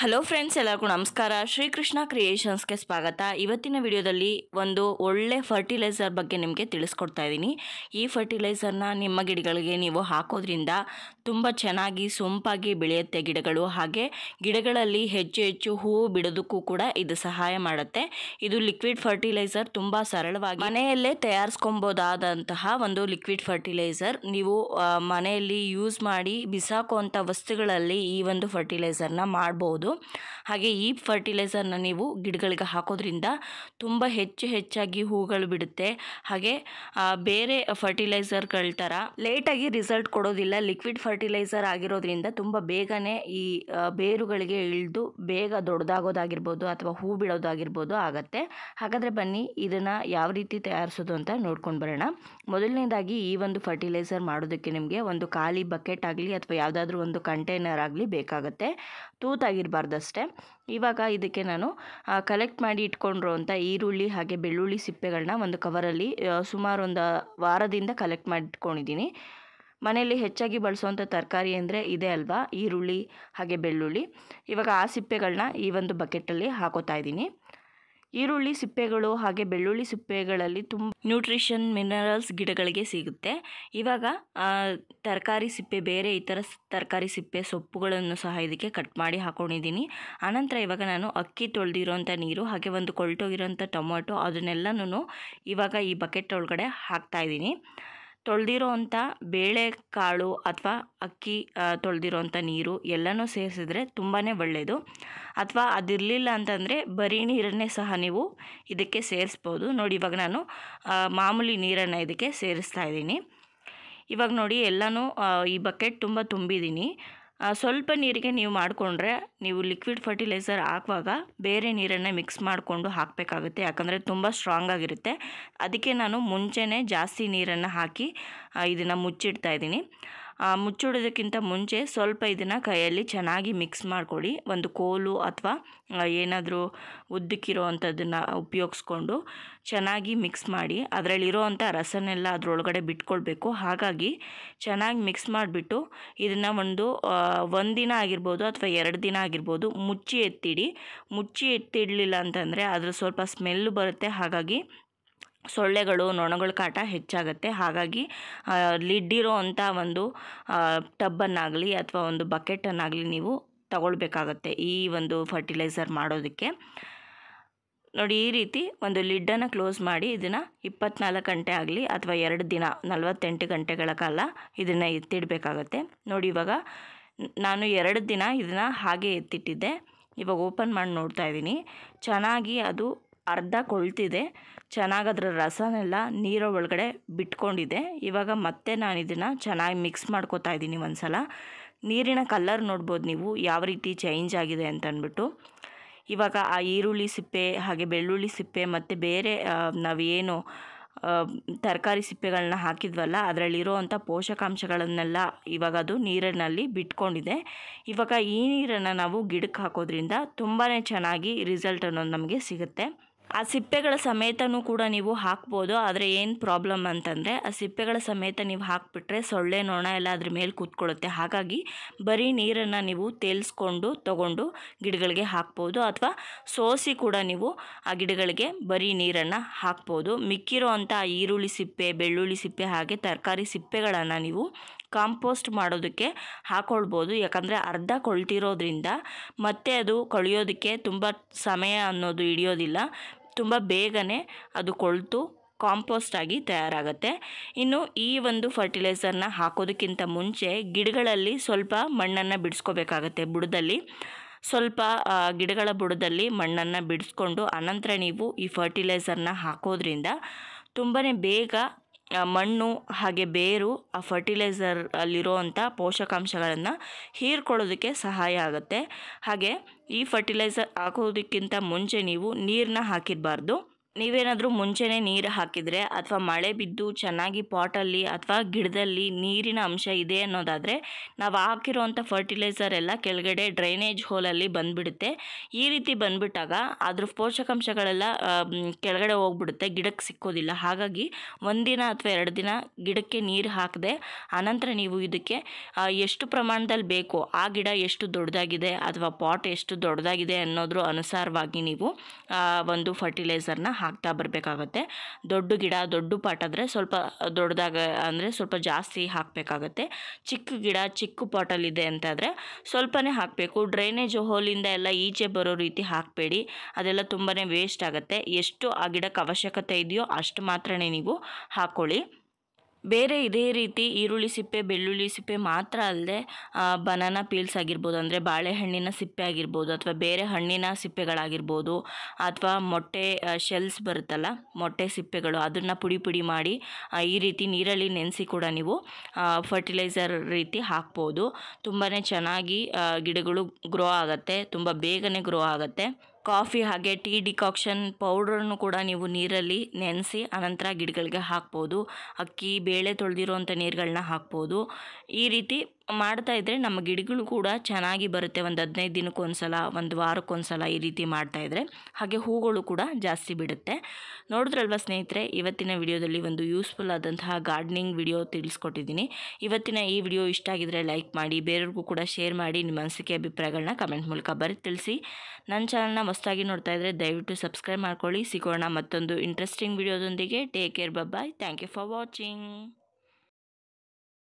hello friends ಎಲ್ಲರಿಗೂ ನಮಸ್ಕಾರ ಶ್ರೀಕೃಷ್ಣ ಕ್ರಿಯೇಷನ್ಸ್ಗೆ ಸ್ವಾಗತ ಇವತ್ತಿನ ವಿಡಿಯೋದಲ್ಲಿ ಒಂದು ಒಳ್ಳೆ ಫರ್ಟಿಲೈಸರ್ ಬಗ್ಗೆ ನಿಮಗೆ ತಿಳಿಸ್ಕೊಡ್ತಾ ಇದ್ದೀನಿ ಈ ಫರ್ಟಿಲೈಸರ್ನ ನಿಮ್ಮ ಗಿಡಗಳಿಗೆ ನೀವು ಹಾಕೋದ್ರಿಂದ ತುಂಬ ಚೆನ್ನಾಗಿ ಸೊಂಪಾಗಿ ಬೆಳೆಯುತ್ತೆ ಗಿಡಗಳು ಹಾಗೆ ಗಿಡಗಳಲ್ಲಿ ಹೆಚ್ಚು ಹೆಚ್ಚು ಹೂವು ಬಿಡೋದಕ್ಕೂ ಕೂಡ ಇದು ಸಹಾಯ ಮಾಡುತ್ತೆ ಇದು ಲಿಕ್ವಿಡ್ ಫರ್ಟಿಲೈಸರ್ ತುಂಬ ಸರಳವಾಗಿ ಮನೆಯಲ್ಲೇ ತಯಾರಿಸ್ಕೊಬೋದಾದಂತಹ ಒಂದು ಲಿಕ್ವಿಡ್ ಫರ್ಟಿಲೈಸರ್ ನೀವು ಮನೆಯಲ್ಲಿ ಯೂಸ್ ಮಾಡಿ ಬಿಸಾಕುವಂಥ ವಸ್ತುಗಳಲ್ಲಿ ಈ ಒಂದು ಫರ್ಟಿಲೈಸರ್ನ ಮಾಡ್ಬೋದು ಹಾಗೆ ಈ ಫರ್ಟಿಲೈಸರ್ನ ನೀವು ಗಿಡಗಳಿಗೆ ಹಾಕೋದ್ರಿಂದ ತುಂಬ ಹೆಚ್ಚು ಹೆಚ್ಚಾಗಿ ಹೂಗಳು ಬಿಡುತ್ತೆ ಹಾಗೆ ಬೇರೆ ಫರ್ಟಿಲೈಸರ್ಗಳ ಥರ ಲೇಟಾಗಿ ರಿಸಲ್ಟ್ ಕೊಡೋದಿಲ್ಲ ಲಿಕ್ವಿಡ್ ಫರ್ಟಿಲೈಸರ್ ಆಗಿರೋದ್ರಿಂದ ತುಂಬ ಬೇಗನೆ ಈ ಬೇರುಗಳಿಗೆ ಇಳಿದು ಬೇಗ ದೊಡ್ಡದಾಗೋದಾಗಿರ್ಬೋದು ಅಥವಾ ಹೂ ಬಿಡೋದಾಗಿರ್ಬೋದು ಆಗತ್ತೆ ಹಾಗಾದರೆ ಬನ್ನಿ ಇದನ್ನು ಯಾವ ರೀತಿ ತಯಾರಿಸೋದು ಅಂತ ನೋಡ್ಕೊಂಡು ಬರೋಣ ಮೊದಲನೇದಾಗಿ ಈ ಒಂದು ಫರ್ಟಿಲೈಸರ್ ಮಾಡೋದಕ್ಕೆ ನಿಮಗೆ ಒಂದು ಖಾಲಿ ಬಕೆಟ್ ಆಗಲಿ ಅಥವಾ ಯಾವುದಾದ್ರೂ ಒಂದು ಕಂಟೈನರ್ ಆಗಲಿ ಬೇಕಾಗುತ್ತೆ ತೂತಾಗಿರ್ಬೋದು ಅಷ್ಟೇ ಇವಾಗ ಇದಕ್ಕೆ ನಾನು ಕಲೆಕ್ಟ್ ಮಾಡಿ ಇಟ್ಕೊಂಡ್ರು ಅಂತ ಈರುಳ್ಳಿ ಹಾಗೆ ಬೆಳ್ಳುಳ್ಳಿ ಸಿಪ್ಪೆಗಳನ್ನ ಒಂದು ಕವರಲ್ಲಿ ಸುಮಾರು ಒಂದು ವಾರದಿಂದ ಕಲೆಕ್ಟ್ ಮಾಡಿ ಮನೆಯಲ್ಲಿ ಹೆಚ್ಚಾಗಿ ಬಳಸುವಂಥ ತರಕಾರಿ ಅಂದರೆ ಇದೆ ಅಲ್ವಾ ಈರುಳ್ಳಿ ಹಾಗೆ ಬೆಳ್ಳುಳ್ಳಿ ಇವಾಗ ಆ ಸಿಪ್ಪೆಗಳನ್ನ ಈ ಒಂದು ಬಕೆಟಲ್ಲಿ ಹಾಕೋತಾ ಇದ್ದೀನಿ ಈರುಳ್ಳಿ ಸಿಪ್ಪೆಗಳು ಹಾಗೆ ಬೆಳ್ಳುಳ್ಳಿ ಸಿಪ್ಪೆಗಳಲ್ಲಿ ತುಂಬ ನ್ಯೂಟ್ರಿಷನ್ ಮಿನರಲ್ಸ್ ಗಿಡಗಳಿಗೆ ಸಿಗುತ್ತೆ ಇವಾಗ ತರಕಾರಿ ಸಿಪ್ಪೆ ಬೇರೆ ಇತರ ತರಕಾರಿ ಸಿಪ್ಪೆ ಸೊಪ್ಪುಗಳನ್ನು ಸಹ ಇದಕ್ಕೆ ಕಟ್ ಮಾಡಿ ಹಾಕೊಂಡಿದ್ದೀನಿ ಆನಂತರ ಇವಾಗ ನಾನು ಅಕ್ಕಿ ತೊಳೆದಿರೋಂಥ ನೀರು ಹಾಗೆ ಒಂದು ಕೊಳ್ಟೋಗಿರೋಂಥ ಟೊಮೊಟೊ ಅದನ್ನೆಲ್ಲನೂ ಇವಾಗ ಈ ಬಕೆಟ್ ಒಳಗಡೆ ಹಾಕ್ತಾಯಿದ್ದೀನಿ ತೊಳೆದಿರೋ ಅಂಥ ಬೇಳೆಕಾಳು ಅಥವಾ ಅಕ್ಕಿ ತೊಳೆದಿರೋ ಅಂಥ ನೀರು ಎಲ್ಲನೂ ಸೇರಿಸಿದ್ರೆ ತುಂಬಾ ಒಳ್ಳೆಯದು ಅಥವಾ ಅದಿರಲಿಲ್ಲ ಅಂತಂದರೆ ಬರೀ ನೀರನ್ನೇ ಸಹ ನೀವು ಇದಕ್ಕೆ ಸೇರಿಸ್ಬೋದು ನೋಡಿ ಇವಾಗ ನಾನು ಮಾಮೂಲಿ ನೀರನ್ನು ಇದಕ್ಕೆ ಸೇರಿಸ್ತಾ ಇದ್ದೀನಿ ಇವಾಗ ನೋಡಿ ಎಲ್ಲನೂ ಈ ಬಕೆಟ್ ತುಂಬ ತುಂಬಿದ್ದೀನಿ ಸ್ವಲ್ಪ ನೀರಿಗೆ ನೀವು ಮಾಡಿಕೊಂಡ್ರೆ ನೀವು ಲಿಕ್ವಿಡ್ ಫರ್ಟಿಲೈಸರ್ ಹಾಕುವಾಗ ಬೇರೆ ನೀರನ್ನು ಮಿಕ್ಸ್ ಮಾಡಿಕೊಂಡು ಹಾಕಬೇಕಾಗುತ್ತೆ ಯಾಕಂದರೆ ತುಂಬ ಸ್ಟ್ರಾಂಗ್ ಆಗಿರುತ್ತೆ ಅದಕ್ಕೆ ನಾನು ಮುಂಚೆನೇ ಜಾಸ್ತಿ ನೀರನ್ನು ಹಾಕಿ ಇದನ್ನು ಮುಚ್ಚಿಡ್ತಾ ಇದ್ದೀನಿ ಮುಚ್ಚಿಡೋದಕ್ಕಿಂತ ಮುಂಚೆ ಸ್ವಲ್ಪ ಇದನ್ನು ಕೈಯಲ್ಲಿ ಚೆನ್ನಾಗಿ ಮಿಕ್ಸ್ ಮಾಡಿಕೊಡಿ ಒಂದು ಕೋಲು ಅಥವಾ ಏನಾದರೂ ಉದ್ದಕ್ಕಿರೋ ಅಂಥದ್ದನ್ನು ಉಪಯೋಗಿಸ್ಕೊಂಡು ಚೆನ್ನಾಗಿ ಮಿಕ್ಸ್ ಮಾಡಿ ಅದರಲ್ಲಿರೋ ಅಂಥ ರಸನೆಲ್ಲ ಅದರೊಳಗಡೆ ಬಿಟ್ಕೊಳ್ಬೇಕು ಹಾಗಾಗಿ ಚೆನ್ನಾಗಿ ಮಿಕ್ಸ್ ಮಾಡಿಬಿಟ್ಟು ಇದನ್ನು ಒಂದು ಒಂದು ದಿನ ಆಗಿರ್ಬೋದು ಅಥವಾ ಎರಡು ದಿನ ಆಗಿರ್ಬೋದು ಮುಚ್ಚಿ ಎತ್ತಿಡಿ ಮುಚ್ಚಿ ಎತ್ತಿಡಲಿಲ್ಲ ಅಂತಂದರೆ ಅದರ ಸ್ವಲ್ಪ ಸ್ಮೆಲ್ಲು ಬರುತ್ತೆ ಹಾಗಾಗಿ ಸೊಳ್ಳೆಗಳು ನೊಣಗಳ ಕಾಟ ಹೆಚ್ಚಾಗುತ್ತೆ ಹಾಗಾಗಿ ಲಿಡ್ಡಿರೋ ಅಂಥ ಒಂದು ಟಬ್ಬನ್ನಾಗಲಿ ಅಥವಾ ಒಂದು ಬಕೆಟನ್ನಾಗಲಿ ನೀವು ತಗೊಳ್ಬೇಕಾಗತ್ತೆ ಈ ಒಂದು ಫರ್ಟಿಲೈಸರ್ ಮಾಡೋದಕ್ಕೆ ನೋಡಿ ಈ ರೀತಿ ಒಂದು ಲಿಡ್ಡನ್ನು ಕ್ಲೋಸ್ ಮಾಡಿ ಇದನ್ನು ಇಪ್ಪತ್ನಾಲ್ಕು ಗಂಟೆ ಆಗಲಿ ಅಥವಾ ಎರಡು ದಿನ ನಲವತ್ತೆಂಟು ಗಂಟೆಗಳ ಕಾಲ ಇದನ್ನು ಎತ್ತಿಡಬೇಕಾಗತ್ತೆ ನೋಡಿ ಇವಾಗ ನಾನು ಎರಡು ದಿನ ಇದನ್ನು ಹಾಗೆ ಎತ್ತಿಟ್ಟಿದ್ದೆ ಇವಾಗ ಓಪನ್ ಮಾಡಿ ನೋಡ್ತಾ ಇದ್ದೀನಿ ಚೆನ್ನಾಗಿ ಅದು ಅರ್ಧ ಕೊಳ್ತಿದೆ ಚೆನ್ನಾಗಿ ಅದರ ರಸನೆಲ್ಲ ನೀರೊಳಗಡೆ ಒಳಗಡೆ ಬಿಟ್ಕೊಂಡಿದೆ ಇವಾಗ ಮತ್ತೆ ನಾನು ಇದನ್ನು ಚೆನ್ನಾಗಿ ಮಿಕ್ಸ್ ಮಾಡ್ಕೋತಾ ಇದ್ದೀನಿ ಒಂದ್ಸಲ ನೀರಿನ ಕಲ್ಲರ್ ನೋಡ್ಬೋದು ನೀವು ಯಾವ ರೀತಿ ಚೇಂಜ್ ಆಗಿದೆ ಅಂತ ಇವಾಗ ಆ ಈರುಳ್ಳಿ ಸಿಪ್ಪೆ ಹಾಗೆ ಬೆಳ್ಳುಳ್ಳಿ ಸಿಪ್ಪೆ ಮತ್ತು ಬೇರೆ ನಾವೇನು ತರಕಾರಿ ಸಿಪ್ಪೆಗಳನ್ನ ಹಾಕಿದ್ವಲ್ಲ ಅದರಲ್ಲಿರೋವಂಥ ಪೋಷಕಾಂಶಗಳನ್ನೆಲ್ಲ ಇವಾಗ ಅದು ನೀರಿನಲ್ಲಿ ಬಿಟ್ಕೊಂಡಿದೆ ಇವಾಗ ಈ ನೀರನ್ನು ನಾವು ಗಿಡಕ್ಕೆ ಹಾಕೋದ್ರಿಂದ ತುಂಬಾ ಚೆನ್ನಾಗಿ ರಿಸಲ್ಟ್ ಅನ್ನೋದು ನಮಗೆ ಸಿಗುತ್ತೆ ಆ ಸಿಪ್ಪೆಗಳ ಸಮೇತನೂ ಕೂಡ ನೀವು ಹಾಕ್ಬೋದು ಆದರೆ ಏನು ಪ್ರಾಬ್ಲಮ್ ಅಂತಂದರೆ ಆ ಸಿಪ್ಪೆಗಳ ಸಮೇತ ನೀವು ಹಾಕಿಬಿಟ್ರೆ ಸೊಳ್ಳೆ ನೊಣ ಎಲ್ಲ ಅದ್ರ ಮೇಲೆ ಕೂತ್ಕೊಳ್ಳುತ್ತೆ ಹಾಗಾಗಿ ಬರೀ ನೀರನ್ನು ನೀವು ತೇಲಿಸ್ಕೊಂಡು ತಗೊಂಡು ಗಿಡಗಳಿಗೆ ಹಾಕ್ಬೋದು ಅಥವಾ ಸೋಸಿ ಕೂಡ ನೀವು ಆ ಗಿಡಗಳಿಗೆ ಬರೀ ನೀರನ್ನು ಹಾಕ್ಬೋದು ಮಿಕ್ಕಿರೋ ಅಂಥ ಈರುಳ್ಳಿ ಸಿಪ್ಪೆ ಬೆಳ್ಳುಳ್ಳಿ ಸಿಪ್ಪೆ ಹಾಗೆ ತರಕಾರಿ ಸಿಪ್ಪೆಗಳನ್ನು ನೀವು ಕಾಂಪೋಸ್ಟ್ ಮಾಡೋದಕ್ಕೆ ಹಾಕ್ಕೊಳ್ಬೋದು ಯಾಕಂದರೆ ಅರ್ಧ ಕೊಳ್ತಿರೋದ್ರಿಂದ ಮತ್ತೆ ಅದು ಕೊಳೆಯೋದಕ್ಕೆ ತುಂಬ ಸಮಯ ಅನ್ನೋದು ಹಿಡಿಯೋದಿಲ್ಲ ತುಂಬ ಬೇಗನೆ ಅದು ಕೊಳ್ತು ಕಾಂಪೋಸ್ಟ್ ಆಗಿ ತಯಾರಾಗುತ್ತೆ ಇನ್ನು ಈ ಒಂದು ಫರ್ಟಿಲೈಸರ್ನ ಹಾಕೋದಕ್ಕಿಂತ ಮುಂಚೆ ಗಿಡಗಳಲ್ಲಿ ಸ್ವಲ್ಪ ಮಣ್ಣನ್ನು ಬಿಡಿಸ್ಕೋಬೇಕಾಗತ್ತೆ ಬುಡದಲ್ಲಿ ಸ್ವಲ್ಪ ಗಿಡಗಳ ಬುಡದಲ್ಲಿ ಮಣ್ಣನ್ನು ಬಿಡಿಸ್ಕೊಂಡು ಅನಂತರ ನೀವು ಈ ಫರ್ಟಿಲೈಸರ್ನ ಹಾಕೋದ್ರಿಂದ ತುಂಬಾ ಬೇಗ ಮಣ್ಣು ಹಾಗೆ ಬೇರು ಆ ಫರ್ಟಿಲೈಸರ್ ಅಲ್ಲಿರೋ ಪೋಷಕಾಂಶಗಳನ್ನು ಹೀರ್ಕೊಳ್ಳೋದಕ್ಕೆ ಸಹಾಯ ಆಗುತ್ತೆ ಹಾಗೆ ಈ ಫರ್ಟಿಲೈಸರ್ ಹಾಕೋದಕ್ಕಿಂತ ಮುಂಚೆ ನೀವು ನೀರನ್ನ ಹಾಕಿರಬಾರ್ದು ನೀವೇನಾದರೂ ಮುಂಚೆನೇ ನೀರು ಹಾಕಿದರೆ ಅಥವಾ ಮಳೆ ಬಿದ್ದು ಚೆನ್ನಾಗಿ ಪಾಟಲ್ಲಿ ಅಥವಾ ಗಿಡದಲ್ಲಿ ನೀರಿನ ಅಂಶ ಇದೆ ಅನ್ನೋದಾದರೆ ನಾವು ಹಾಕಿರೋವಂಥ ಫರ್ಟಿಲೈಸರ್ ಎಲ್ಲ ಕೆಳಗಡೆ ಡ್ರೈನೇಜ್ ಹೋಲಲ್ಲಿ ಬಂದುಬಿಡುತ್ತೆ ಈ ರೀತಿ ಬಂದುಬಿಟ್ಟಾಗ ಅದ್ರ ಪೋಷಕಾಂಶಗಳೆಲ್ಲ ಕೆಳಗಡೆ ಹೋಗ್ಬಿಡುತ್ತೆ ಗಿಡಕ್ಕೆ ಸಿಕ್ಕೋದಿಲ್ಲ ಹಾಗಾಗಿ ಒಂದಿನ ಅಥವಾ ಎರಡು ದಿನ ಗಿಡಕ್ಕೆ ನೀರು ಹಾಕದೆ ಆನಂತರ ನೀವು ಇದಕ್ಕೆ ಎಷ್ಟು ಪ್ರಮಾಣದಲ್ಲಿ ಬೇಕೋ ಆ ಗಿಡ ಎಷ್ಟು ದೊಡ್ಡದಾಗಿದೆ ಅಥವಾ ಪಾಟ್ ಎಷ್ಟು ದೊಡ್ಡದಾಗಿದೆ ಅನ್ನೋದ್ರ ಅನುಸಾರವಾಗಿ ನೀವು ಒಂದು ಫರ್ಟಿಲೈಸರ್ನ ಹಾಕಿ ಹಾಕ್ತಾ ಬರಬೇಕಾಗತ್ತೆ ದೊಡ್ಡ ಗಿಡ ದೊಡ್ಡ ಪಾಟ್ ಆದರೆ ಸ್ವಲ್ಪ ದೊಡ್ಡದಾಗ ಅಂದರೆ ಸ್ವಲ್ಪ ಜಾಸ್ತಿ ಹಾಕಬೇಕಾಗತ್ತೆ ಚಿಕ್ಕ ಗಿಡ ಚಿಕ್ಕ ಪಾಟಲ್ಲಿದೆ ಅಂತಾದರೆ ಸ್ವಲ್ಪನೇ ಹಾಕಬೇಕು ಡ್ರೈನೇಜ್ ಹೋಲಿಂದ ಎಲ್ಲ ಈಚೆ ಬರೋ ರೀತಿ ಹಾಕಬೇಡಿ ಅದೆಲ್ಲ ತುಂಬಾ ವೇಸ್ಟ್ ಆಗುತ್ತೆ ಎಷ್ಟು ಆ ಗಿಡಕ್ಕೆ ಅವಶ್ಯಕತೆ ಇದೆಯೋ ಅಷ್ಟು ಮಾತ್ರನೇ ನೀವು ಹಾಕ್ಕೊಳ್ಳಿ ಬೇರೆ ಇದೇ ರೀತಿ ಈರುಳ್ಳಿ ಸಿಪ್ಪೆ ಬೆಳ್ಳುಳ್ಳಿ ಸಿಪ್ಪೆ ಮಾತ್ರ ಅಲ್ಲದೆ ಬನಾನಾ ಪೀಲ್ಸ್ ಆಗಿರ್ಬೋದು ಅಂದರೆ ಬಾಳೆಹಣ್ಣಿನ ಸಿಪ್ಪೆ ಆಗಿರ್ಬೋದು ಅಥವಾ ಬೇರೆ ಹಣ್ಣಿನ ಸಿಪ್ಪೆಗಳಾಗಿರ್ಬೋದು ಅಥವಾ ಮೊಟ್ಟೆ ಶೆಲ್ಸ್ ಬರುತ್ತಲ್ಲ ಮೊಟ್ಟೆ ಸಿಪ್ಪೆಗಳು ಅದನ್ನು ಪುಡಿ ಪುಡಿ ಮಾಡಿ ಈ ರೀತಿ ನೀರಲ್ಲಿ ನೆನೆಸಿ ಕೂಡ ನೀವು ಫರ್ಟಿಲೈಸರ್ ರೀತಿ ಹಾಕ್ಬೋದು ತುಂಬಾ ಚೆನ್ನಾಗಿ ಗಿಡಗಳು ಗ್ರೋ ಆಗುತ್ತೆ ತುಂಬ ಬೇಗನೆ ಗ್ರೋ ಆಗುತ್ತೆ ಕಾಫಿ ಹಾಗೆ ಟೀ ಡಿಕಾಕ್ಷನ್ ಪೌಡ್ರನ್ನು ಕೂಡ ನೀವು ನೀರಲ್ಲಿ ನೆನೆಸಿ ಅನಂತರ ಗಿಡಗಳಿಗೆ ಹಾಕ್ಬೋದು ಅಕ್ಕಿ ಬೇಳೆ ತೊಳೆದಿರೋವಂಥ ನೀರುಗಳನ್ನ ಹಾಕ್ಬೋದು ಈ ರೀತಿ ಮಾಡ್ತಾ ಇದ್ರೆ ನಮ್ಮ ಗಿಡಗಳು ಕೂಡ ಚೆನ್ನಾಗಿ ಬರುತ್ತೆ ಒಂದು ಹದಿನೈದು ದಿನಕ್ಕೊಂದ್ಸಲ ಒಂದು ವಾರಕ್ಕೊಂದ್ಸಲ ಈ ರೀತಿ ಮಾಡ್ತಾ ಇದ್ರೆ ಹಾಗೆ ಹೂಗಳು ಕೂಡ ಜಾಸ್ತಿ ಬಿಡುತ್ತೆ ನೋಡಿದ್ರಲ್ವ ಸ್ನೇಹಿತರೆ ಇವತ್ತಿನ ವಿಡಿಯೋದಲ್ಲಿ ಒಂದು ಯೂಸ್ಫುಲ್ ಆದಂತಹ ಗಾರ್ಡನಿಂಗ್ ವಿಡಿಯೋ ತಿಳಿಸ್ಕೊಟ್ಟಿದ್ದೀನಿ ಇವತ್ತಿನ ಈ ವಿಡಿಯೋ ಇಷ್ಟ ಆಗಿದ್ರೆ ಲೈಕ್ ಮಾಡಿ ಬೇರೆಯವ್ರಿಗೂ ಕೂಡ ಶೇರ್ ಮಾಡಿ ನಿಮ್ಮ ಅನಿಸಿಕೆ ಅಭಿಪ್ರಾಯಗಳನ್ನ ಕಮೆಂಟ್ ಮೂಲಕ ಬರೆ ತಿಳಿಸಿ ನನ್ನ ಚಾನಲ್ನ ಹೊಸದಾಗಿ ನೋಡ್ತಾ ಇದ್ದರೆ ದಯವಿಟ್ಟು ಸಬ್ಸ್ಕ್ರೈಬ್ ಮಾಡ್ಕೊಳ್ಳಿ ಸಿಗೋಣ ಮತ್ತೊಂದು ಇಂಟ್ರೆಸ್ಟಿಂಗ್ ವಿಡಿಯೋದೊಂದಿಗೆ take care bye thank you for watching